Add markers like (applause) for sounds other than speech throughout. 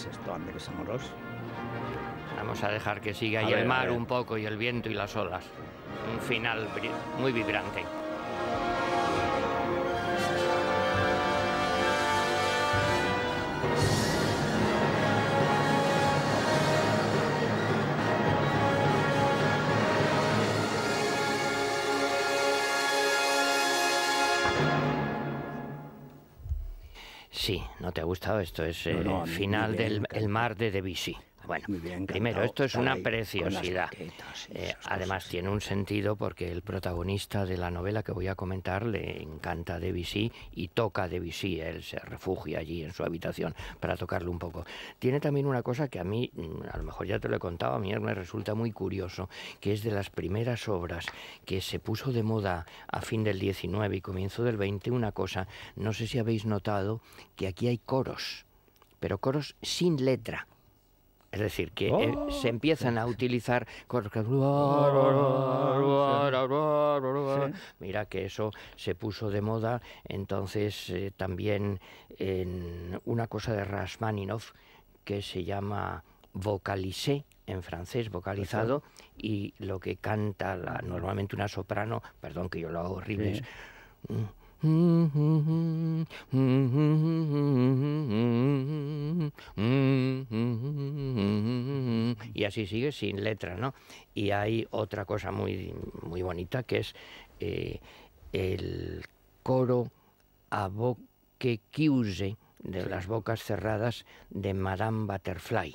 esto, Andrés Amorós? Vamos a dejar que siga y el mar un poco y el viento y las olas. Un final muy vibrante. Sí, no te ha gustado. Esto es el final del mar de Debussy. Bueno, primero, esto es una preciosidad. Eh, además, tiene un sentido porque el protagonista de la novela que voy a comentar le encanta Debussy y toca Debussy. Él se refugia allí en su habitación para tocarlo un poco. Tiene también una cosa que a mí, mm, a lo mejor ya te lo he contado, a mí me resulta muy curioso, que es de las primeras obras que se puso de moda a fin del 19 y comienzo del 20, una cosa, no sé si habéis notado que aquí hay coros, pero coros sin letra. Es decir, que oh, se empiezan a utilizar oh, Mira que eso se puso de moda entonces eh, también en una cosa de Rasmaninov que se llama vocalisé en francés, vocalizado, y lo que canta la, normalmente una soprano, perdón que yo lo hago horrible, y así sigue sin letra, ¿no? Y hay otra cosa muy, muy bonita que es eh, el coro a boque chiuse de las bocas cerradas de Madame Butterfly,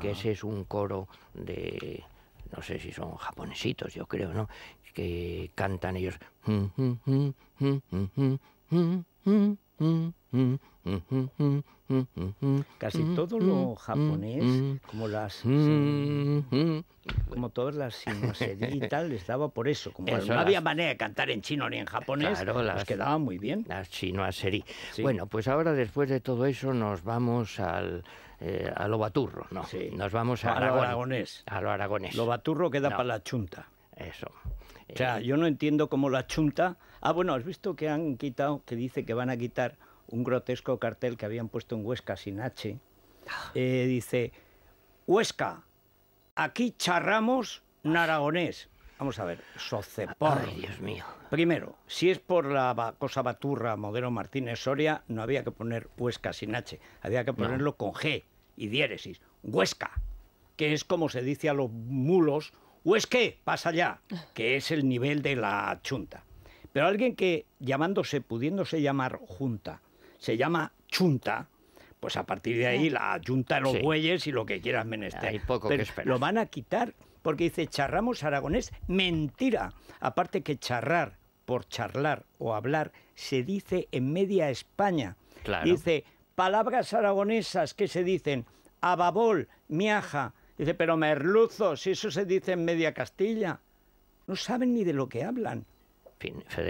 que ah. ese es un coro de no sé si son japonesitos, yo creo, ¿no? que cantan ellos. Casi todo lo japonés, como las como todas las estaba y tal, les daba por eso. Como no había manera de cantar en chino ni en japonés, claro, pues las, quedaba muy bien. Las Bueno, pues ahora después de todo eso nos vamos al, eh, Nos vamos a, lo aragonés. A aragonés. lobaturro queda para la chunta. Eso. Eh, o sea, yo no entiendo cómo la chunta... Ah, bueno, has visto que han quitado, que dice que van a quitar un grotesco cartel que habían puesto en Huesca sin H. Ah. Eh, dice, Huesca, aquí charramos naragonés. Vamos a ver, Socepor. Ay, Dios mío. Primero, si es por la cosa baturra Modelo Martínez Soria, no había que poner Huesca sin H, había que ponerlo con G y diéresis. Huesca, que es como se dice a los mulos o es que pasa ya, que es el nivel de la chunta. Pero alguien que llamándose, pudiéndose llamar junta, se llama chunta, pues a partir de ahí la junta de los bueyes y lo que quieras menester. Hay poco Lo van a quitar porque dice charramos aragonés, mentira. Aparte que charrar por charlar o hablar se dice en media España. Dice palabras aragonesas que se dicen ababol, miaja, Dice, pero merluzos, si eso se dice en media Castilla, no saben ni de lo que hablan.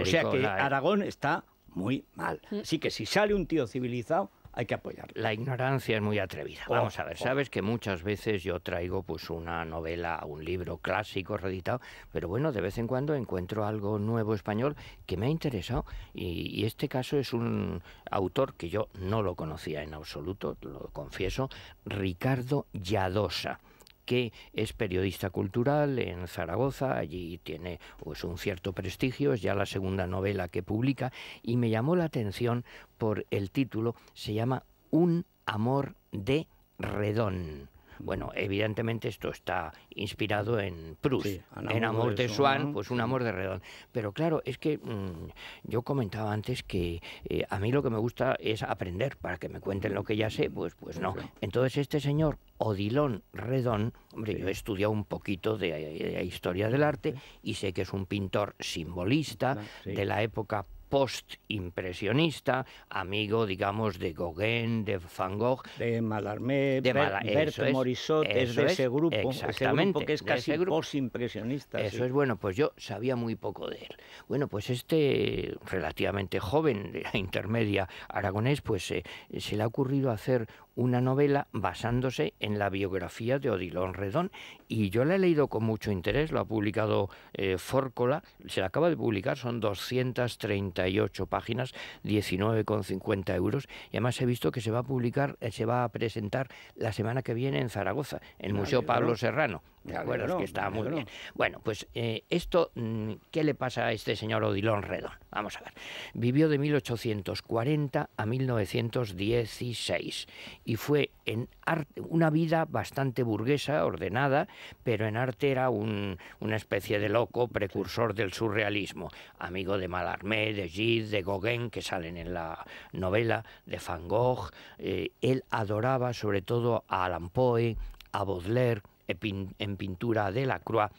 o sea que Aragón está muy mal. Mm. Así que si sale un tío civilizado, hay que apoyarlo. La ignorancia es muy atrevida. Oh, Vamos a ver, oh. sabes que muchas veces yo traigo pues una novela, un libro clásico reeditado, pero bueno, de vez en cuando encuentro algo nuevo español que me ha interesado y, y este caso es un autor que yo no lo conocía en absoluto, lo confieso, Ricardo Lladosa que es periodista cultural en Zaragoza, allí tiene pues, un cierto prestigio, es ya la segunda novela que publica, y me llamó la atención por el título, se llama Un amor de redón. Bueno, evidentemente esto está inspirado en Proust, en Amor de, Swan, pues un amor de redón. Pero claro, es que mm, yo comentaba antes que eh, a mí lo que me gusta es aprender, para que me cuenten lo que ya sé, pues, pues no. Entonces este señor, Odilon Redón, hombre, yo he estudiado un poquito de, eh, historia del arte y sé que es un pintor simbolista de la época post-impresionista, amigo, digamos, de Gauguin, de Van Gogh. De Mallarmé, de Morisot, es de ese grupo. Exactamente. que es casi post-impresionista. Eso es bueno, pues yo sabía muy poco de él. Bueno, pues este relativamente joven de la (laughs) intermedia aragonés, pues eh, se le ha ocurrido hacer una novela basándose en la biografía de Odilon Redón y yo la he leído con mucho interés, lo ha publicado eh, Fórcola, se la acaba de publicar, son 238 páginas, 19,50 euros y además he visto que se va a publicar, eh, se va a presentar la semana que viene en Zaragoza, en el Museo Pablo Serrano. acuerdo, es que está muy bien? Bueno, pues eh, esto, mm, ¿qué le pasa a este señor Odilon Redón? Vamos a ver. Vivió de 1840 a 1916 y fue en arte una vida bastante burguesa, ordenada, pero en arte era una especie de loco precursor del surrealismo, amigo de Mallarmé, de Gide, de Gauguin, que salen en la novela, de Van Gogh. Eh, él adoraba sobre todo a Alain Poe, a Baudelaire, en pintura de la Croix.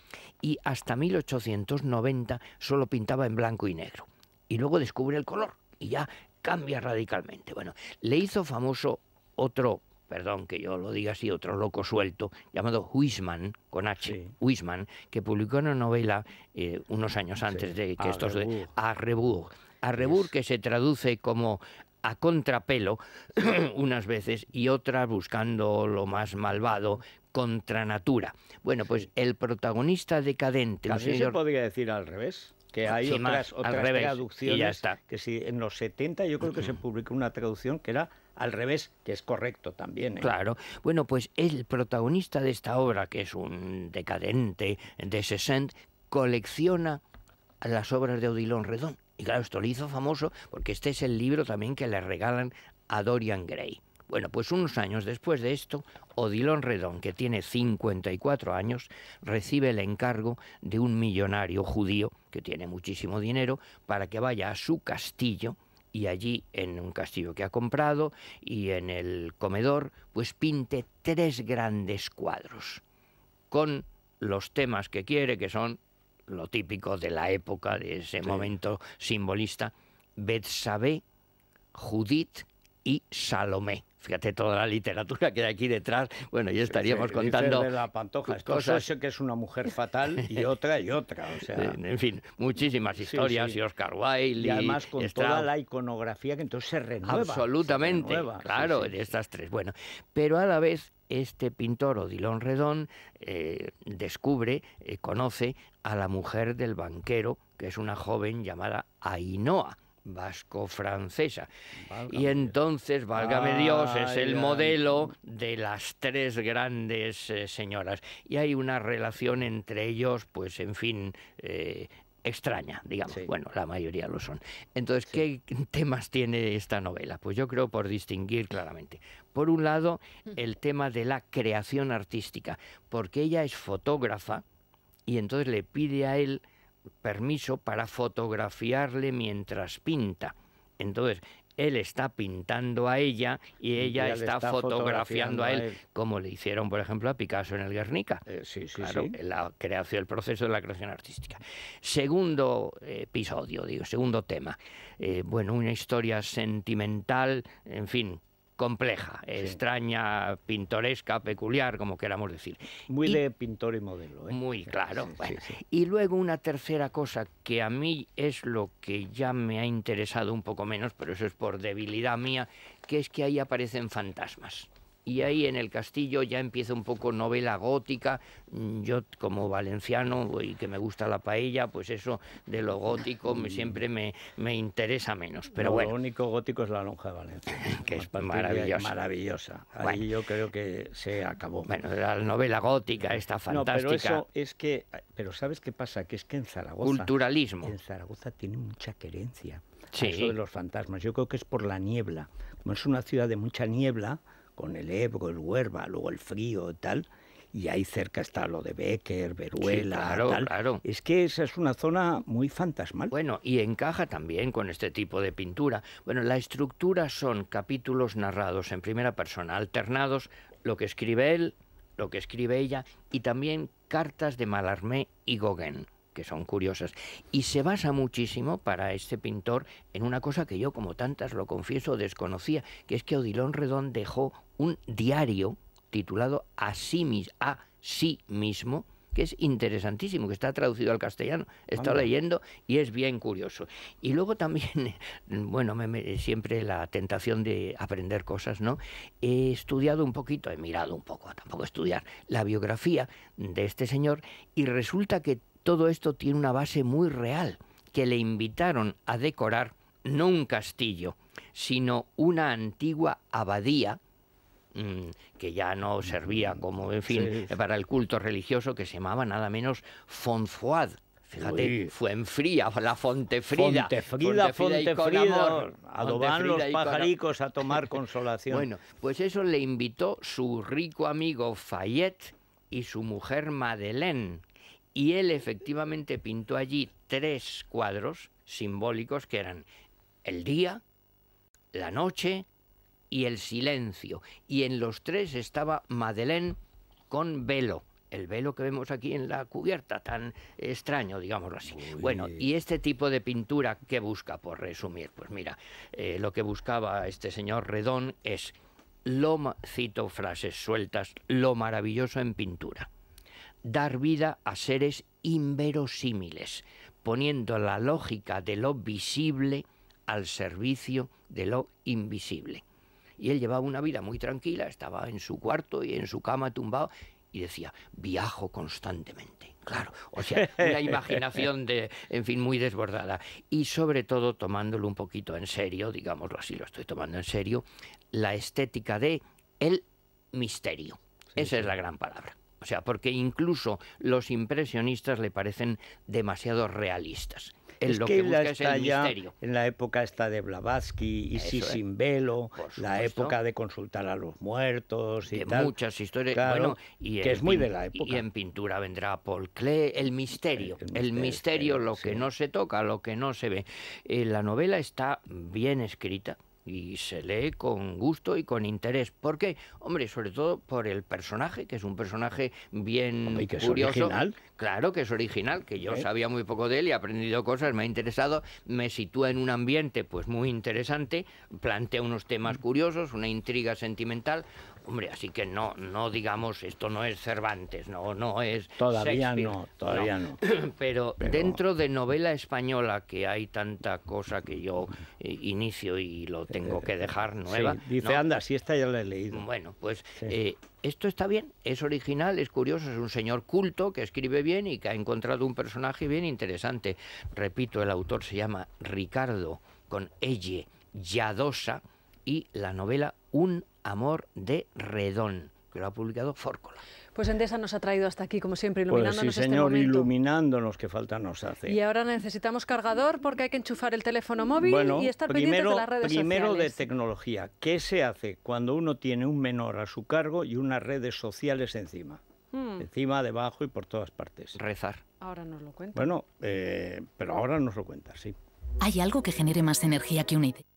y hasta 1890 solo pintaba en blanco y negro. Y luego descubre el color y ya cambia radicalmente. Bueno, le hizo famoso otro, perdón que yo lo diga así, otro loco suelto, llamado Huisman, con H, Huisman, que publicó una novela eh, unos años antes de que estos de Arrebourg. A que se traduce como a contrapelo (clears throat) unas veces y otras buscando lo más malvado contra natura. Bueno, pues el protagonista decadente... el podría decir al revés que hay otras, traducciones y ya está. que si en los 70 yo creo que se publicó una traducción que era al revés, que es correcto también. ¿eh? Claro. Bueno, pues el protagonista de esta obra, que es un decadente de 60, colecciona las obras de Odilon Redón. Y claro, esto lo hizo famoso porque este es el libro también que le regalan a Dorian Gray. Bueno, pues unos años después de esto, Odilon Redón, que tiene 54 años, recibe el encargo de un millonario judío que tiene muchísimo dinero para que vaya a su castillo, y allí en un castillo que ha comprado y en el comedor, pues pinte tres grandes cuadros con los temas que quiere, que son lo típico de la época, de ese momento simbolista, Betsabé, Judith y Salomé. Fíjate toda la literatura que hay aquí detrás. Bueno, ya estaríamos contando. De la pantoja, cosas que es una mujer fatal y (laughs) otra y otra. O sea... En fin, muchísimas historias y Oscar Wilde. Y además con toda la iconografía que entonces se renueva. Absolutamente, claro, de estas tres. Bueno, pero a la vez este pintor Odilon Redón eh, descubre, eh, conoce a la mujer del banquero, que es una joven llamada Ainhoa vasco-francesa. Y entonces, válgame Dios, es el modelo de las tres grandes eh, señoras. Y hay una relación entre ellos, pues, en fin, eh, extraña, digamos. Bueno, la mayoría lo son. Entonces, ¿qué temas tiene esta novela? Pues yo creo por distinguir claramente. Por un lado, el tema de la creación artística, porque ella es fotógrafa y entonces le pide a él permiso para fotografiarle mientras pinta. Entonces, él está pintando a ella y ella está, fotografiando, a, él, como le hicieron, por ejemplo, a Picasso en el Guernica. Eh, sí, sí, sí. La creación, el proceso de la creación artística. Segundo eh, episodio, digo, segundo tema. Eh, bueno, una historia sentimental, en fin, compleja, extraña, pintoresca, peculiar, como queramos decir. Muy de pintor y modelo. ¿eh? Muy claro. y luego una tercera cosa que a mí es lo que ya me ha interesado un poco menos, pero eso es por debilidad mía, que es que ahí aparecen fantasmas y ahí en el castillo ya empieza un poco novela gótica. Mm, yo como valenciano y que me gusta la paella, pues eso de lo gótico me, mm. siempre me, interesa menos. Pero bueno. Lo único gótico es la lonja de Valencia, (laughs) que es maravillosa. Maravillosa. Ahí yo creo que se acabó. Bueno, la novela gótica está fantástica. pero es que, pero sabes qué pasa, que es que en Zaragoza, culturalismo, en Zaragoza tiene mucha querencia. Sí. de los fantasmas. Yo creo que es por la niebla. Como es una ciudad de mucha niebla, con el Ebro, el Huerva, luego el frío y tal, y ahí cerca está lo de Becker, Veruela, tal. Es que esa es una zona muy fantasmal. Bueno, y encaja también con este tipo de pintura. Bueno, la estructura son capítulos narrados en primera persona, alternados lo que escribe él, lo que escribe ella y también cartas de Malarmé y Gauguin que son curiosas. Y se basa muchísimo para este pintor en una cosa que yo, como tantas, lo confieso, desconocía, que es que Odilon Redón dejó un diario titulado A sí, a sí mismo, que es interesantísimo, que está traducido al castellano. Está leyendo y es bien curioso. Y luego también, (laughs) bueno, siempre la tentación de aprender cosas, ¿no? He estudiado un poquito, he mirado un poco, tampoco estudiar, la biografía de este señor y resulta que todo esto tiene una base muy real, que le invitaron a decorar no un castillo, sino una antigua abadía, mm, que ya no servía como, en fin, para el culto religioso, que se llamaba nada menos Fonfoad. Fíjate, fue en fría, la Fonte Frida. Fonte Frida, Fonte Frida, los pajaricos a tomar (laughs) consolación. bueno, pues eso le invitó su rico amigo Fayette y su mujer Madeleine, y él efectivamente pintó allí tres cuadros simbólicos que eran el día, la noche y el silencio. Y en los tres estaba Madeleine con velo. El velo que vemos aquí en la cubierta, tan extraño, digámoslo así. Bueno, y este tipo de pintura, ¿qué busca? Por resumir, pues mira, eh, lo que buscaba este señor Redón es, lo, cito frases sueltas, lo maravilloso en pintura dar vida a seres inverosímiles, poniendo la lógica de lo visible al servicio de lo invisible. Y él llevaba una vida muy tranquila, estaba en su cuarto y en su cama tumbado y decía, viajo constantemente. Claro, o sea, una (laughs) imaginación de, en fin, muy desbordada. Y sobre todo tomándolo un poquito en serio, digámoslo así, lo estoy tomando en serio, la estética de el misterio. Esa es la gran palabra. O sea, porque incluso los impresionistas le parecen demasiado realistas. es lo que, el misterio. En la época está de Blavatsky y sí sin velo, la época de consultar a los muertos y muchas historias. y que es muy de la época. Y en pintura vendrá Paul Klee, el misterio, el, misterio, lo que no se toca, lo que no se ve. Eh, la novela está bien escrita, y se lee con gusto y con interés. ¿Por qué? Hombre, sobre todo por el personaje, que es un personaje bien que curioso. original. Claro que es original, que yo sabía muy poco de él y he aprendido cosas, me ha interesado, me sitúa en un ambiente pues muy interesante, plantea unos temas mm. curiosos, una intriga sentimental, Hombre, así que no, no digamos, esto no es Cervantes, no, no es. Todavía no, todavía no. (clears throat) Pero, dentro de novela española, que hay tanta cosa que yo eh, inicio y lo tengo que dejar nueva. dice, anda, si esta ya la he leído. Bueno, pues eh, esto está bien, es original, es curioso, es un señor culto que escribe bien y que ha encontrado un personaje bien interesante. Repito, el autor se llama Ricardo, con Elle, Yadosa y la novela Un amor de Redón que lo ha publicado Fórcola. Pues Endesa nos ha traído hasta aquí, como siempre, pues iluminándonos pues sí, este señor, iluminándonos, que falta nos hace. Y ahora necesitamos cargador porque hay que enchufar el teléfono móvil y estar primero, de las redes sociales. Primero de tecnología. ¿Qué se hace cuando uno tiene un menor a su cargo y unas redes sociales encima? Hmm. Encima, debajo y por todas partes. Rezar. Ahora nos lo cuenta. Bueno, eh, pero ahora nos lo cuenta, sí. ¿Hay algo que genere más energía que un idea?